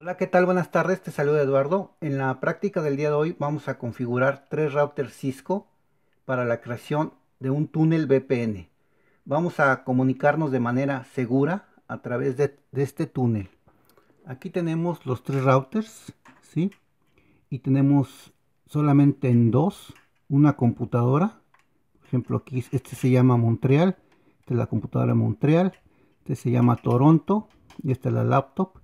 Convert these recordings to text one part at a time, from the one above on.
Hola, ¿qué tal? Buenas tardes, te saluda Eduardo. En la práctica del día de hoy vamos a configurar tres routers Cisco para la creación de un túnel VPN. Vamos a comunicarnos de manera segura a través de, este túnel. Aquí tenemos los tres routers, ¿sí? Y tenemos solamente en dos una computadora. Por ejemplo, aquí este se llama Montreal, esta es la computadora Montreal, este se llama Toronto y esta es la laptop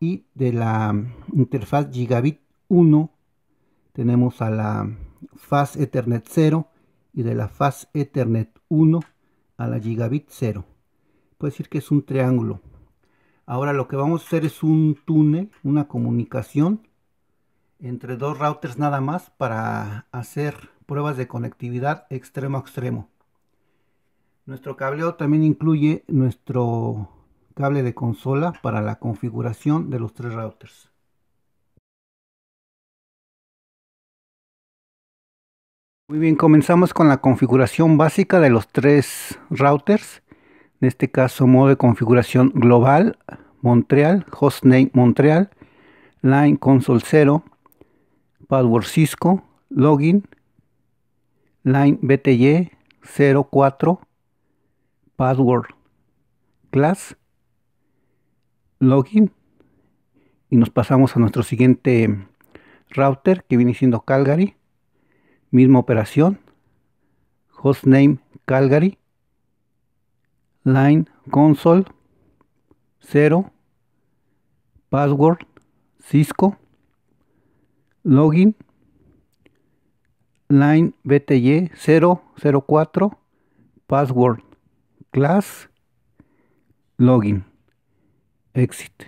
y de la interfaz Gigabit 1 tenemos a la FAS Ethernet 0 y de la faz Ethernet 1 a la Gigabit 0. Puede decir que es un triángulo. Ahora lo que vamos a hacer es un túnel, una comunicación entre dos routers nada más para hacer pruebas de conectividad extremo a extremo. Nuestro cableo también incluye nuestro cable de consola para la configuración de los tres routers. Muy bien, comenzamos con la configuración básica de los tres routers. En este caso, modo de configuración global, Montreal, hostname Montreal, line console 0, password Cisco, login, line BTY 04, password class, login y nos pasamos a nuestro siguiente router que viene siendo Calgary. Misma operación. Hostname Calgary. Line console 0. Password Cisco. Login. Line BTY 004. Password class. Login. Exit.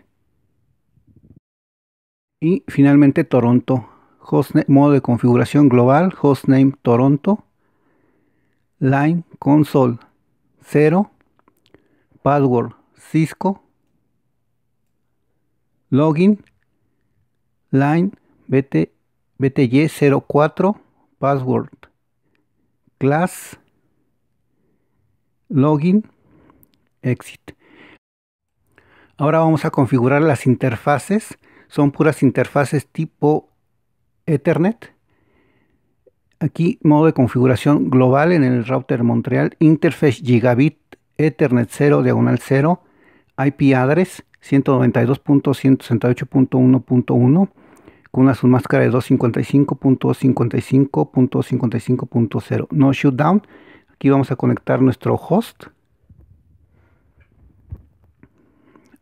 Y finalmente Toronto. Hostname, modo de configuración global, hostname Toronto. Line console 0. Password Cisco. Login line BT, BTY04. Password class. Login exit. Ahora vamos a configurar las interfaces. Son puras interfaces tipo Ethernet. Aquí modo de configuración global en el router Montreal. Interface Gigabit Ethernet 0 diagonal 0. IP address 192.168.1.1 con una submáscara de 255.255.255.0. No shutdown. Aquí vamos a conectar nuestro host.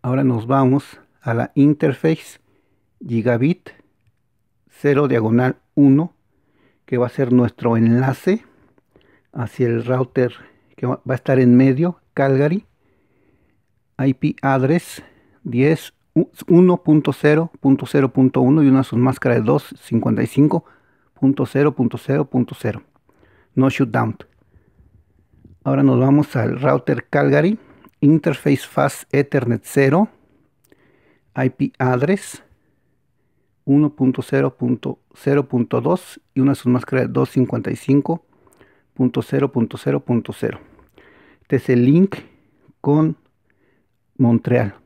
Ahora nos vamos a la interface gigabit 0 diagonal 1 que va a ser nuestro enlace hacia el router que va a estar en medio, Calgary, IP address 10 1.0.0.1 y una máscara de 255.0.0.0. No shutdown. Ahora nos vamos al router Calgary Interface Fast Ethernet 0, IP Address 1.0.0.2 y una submáscara de 255.0.0.0. Este es el link con Montreal.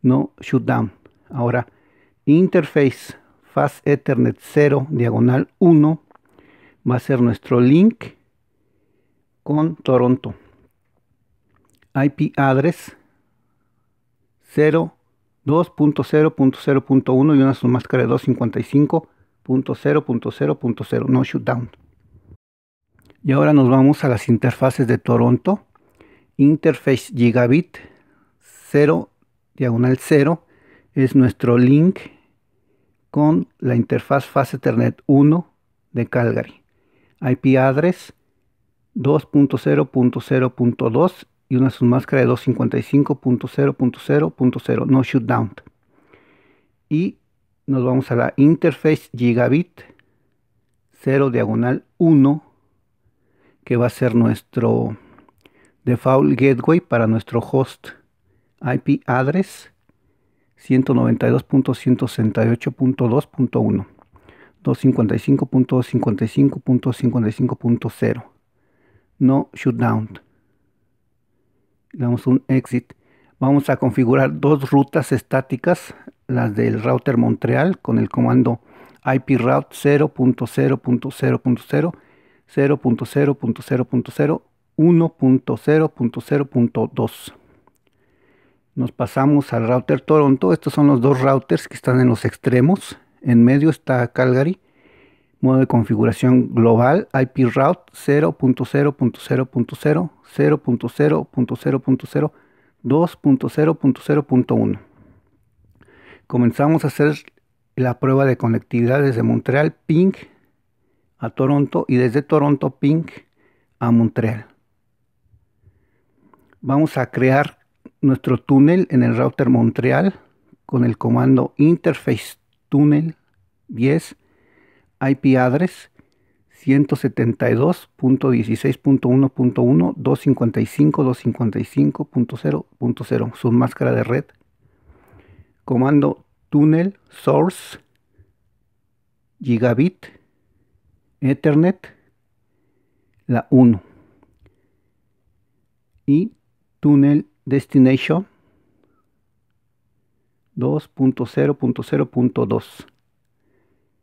No shutdown. Ahora, Interface Fast Ethernet 0 diagonal 1 va a ser nuestro link con Toronto. IP address 02.0.0.1 y una submáscara de 255.0.0.0 no shutdown. Y ahora nos vamos a las interfaces de Toronto. Interface Gigabit 0 diagonal 0 es nuestro link con la interfaz Fase Ethernet 1 de Calgary. IP address 2.0.0.2 y una submáscara de 255.0.0.0, no shutdown. Y nos vamos a la interface gigabit 0 diagonal 1, que va a ser nuestro default gateway para nuestro host IP address 192.168.2.1. 255.255.55.0 no shutdown le damos un exit, vamos a configurar dos rutas estáticas, las del router Montreal con el comando IPRoute 0.0.0.0, 0.0.0.0, 1.0.0.2. Nos pasamos al router Toronto. Estos son los dos routers que están en los extremos. En medio está Calgary Modo de configuración global IP route 0.0.0.0, 0.0.0.0, 2.0.0.1. Comenzamos a hacer la prueba de conectividad desde Montreal Ping a Toronto y desde Toronto Ping a Montreal. Vamos a crear nuestro túnel en el router Montreal con el comando interface túnel 10 IP address 172.16.1.1, 255.255.0.0 255.0.0, submáscara de red. Comando túnel, source, gigabit, ethernet, la 1. Y túnel destination 2.0.0.2.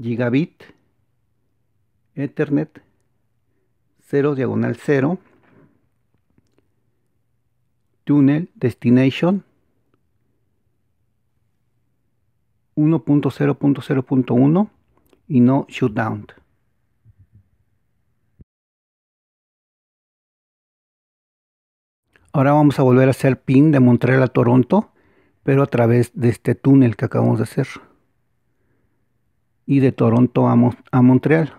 gigabit ethernet 0 diagonal 0 tunnel destination 1.0.0.1 y no shutdown Ahora vamos a volver a hacer pin de Montreal a Toronto, pero a través de este túnel que acabamos de hacer y de Toronto a, a Montreal.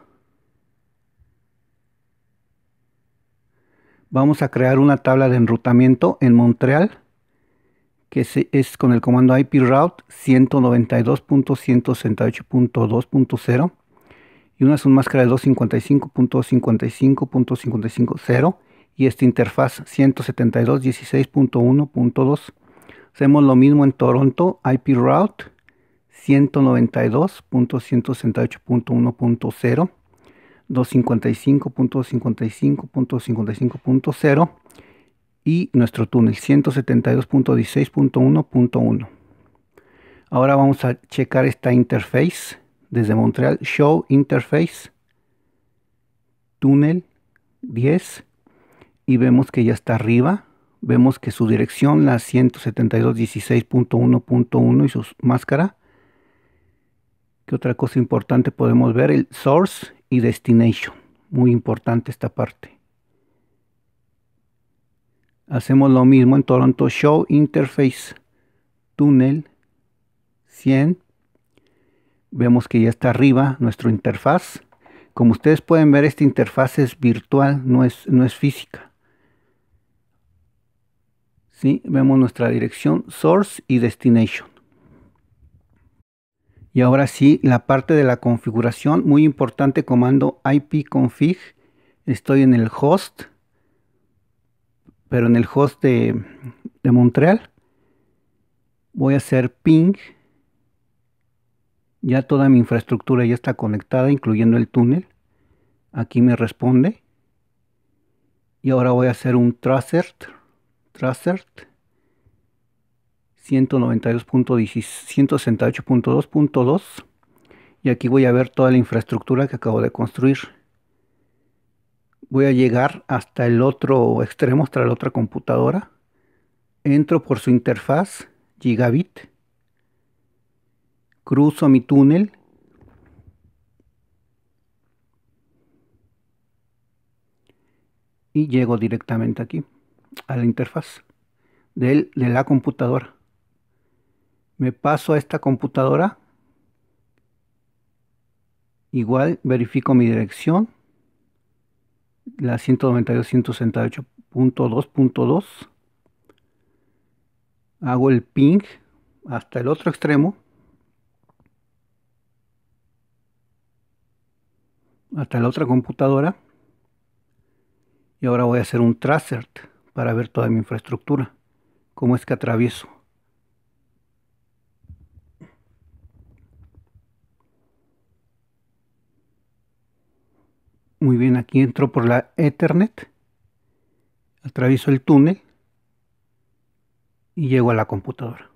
Vamos a crear una tabla de enrutamiento en Montreal que es con el comando IP route 192.168.2.0 y una máscara de 255.55.55.0 y esta interfaz 172.16.1.2. Hacemos lo mismo en Toronto IP route 192.168.1.0, 255.55.55.0 y nuestro túnel 172.16.1.1. Ahora vamos a checar esta interface desde Montreal. Show interface, túnel 10 y vemos que ya está arriba. Vemos que su dirección, la 172.16.1.1 y su máscara ¿Qué otra cosa importante podemos ver? El source y destination. Muy importante esta parte. Hacemos lo mismo en Toronto Show Interface Tunnel 100. Vemos que ya está arriba nuestra interfaz. Como ustedes pueden ver, esta interfaz es virtual, no es, no es física. ¿Sí? Vemos nuestra dirección source y destination. Y ahora sí, la parte de la configuración, muy importante comando ipconfig. Estoy en el host, pero en el host de, Montreal. Voy a hacer ping. Ya toda mi infraestructura ya está conectada, incluyendo el túnel. Aquí me responde. Y ahora voy a hacer un tracert. Tracert 168.2.2 y aquí voy a ver toda la infraestructura que acabo de construir. Voy a llegar hasta el otro extremo, hasta la otra computadora. Entro por su interfaz gigabit. Cruzo mi túnel y llego directamente aquí a la interfaz de la computadora me paso a esta computadora, igual verifico mi dirección, la 192.168.2.2, hago el ping hasta el otro extremo, hasta la otra computadora, y ahora voy a hacer un tracert para ver toda mi infraestructura, cómo es que atravieso. Muy bien, aquí entro por la Ethernet, atravieso el túnel y llego a la computadora.